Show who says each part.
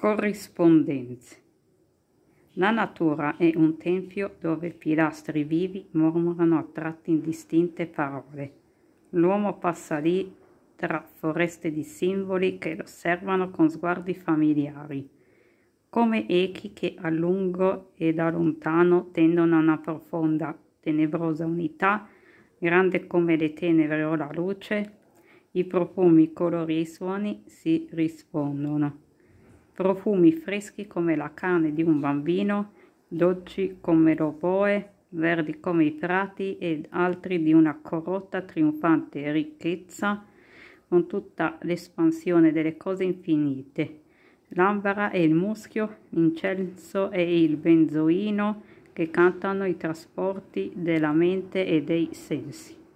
Speaker 1: Corrispondenze. La natura è un tempio dove pilastri vivi mormorano a tratti indistinte parole. L'uomo passa lì tra foreste di simboli che lo osservano con sguardi familiari, come echi che a lungo e da lontano tendono a una profonda, tenebrosa unità, grande come le tenebre o la luce, i profumi, i colori e i suoni si rispondono profumi freschi come la carne di un bambino, dolci come l'oboe, verdi come i prati ed altri di una corrotta trionfante ricchezza con tutta l'espansione delle cose infinite. L'ambara e il muschio, l'incenso e il benzoino che cantano i trasporti della mente e dei sensi.